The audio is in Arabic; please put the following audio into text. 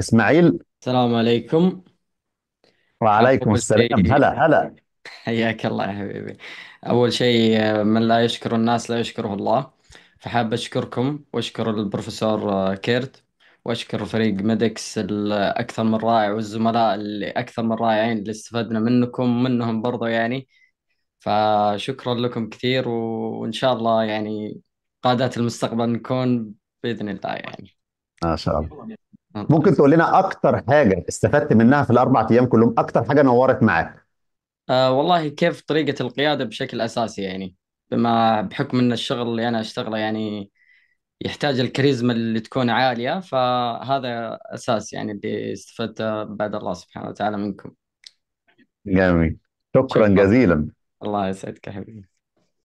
اسماعيل السلام عليكم وعليكم السلام هلا هلا حياك الله يا حبيبي أول شيء من لا يشكر الناس لا يشكره الله فحاب أشكركم وأشكر البروفيسور كيرت وأشكر فريق ميدكس الأكثر من رائع والزملاء اللي أكثر من رائعين اللي استفدنا منكم منهم برضو يعني فشكرا لكم كثير وإن شاء الله يعني قادات المستقبل نكون بإذن الله يعني ما شاء الله ممكن تقول لنا اكتر حاجه استفدت منها في الاربع ايام كلهم اكتر حاجه نورت معاك آه والله كيف طريقة القيادة بشكل أساسي يعني بما بحكم أن الشغل اللي أنا أشتغله يعني يحتاج الكاريزما اللي تكون عالية فهذا أساس يعني اللي استفدت بعد الله سبحانه وتعالى منكم جميل شكرا شكرا جزيلا الله يسعدك يا حبيبي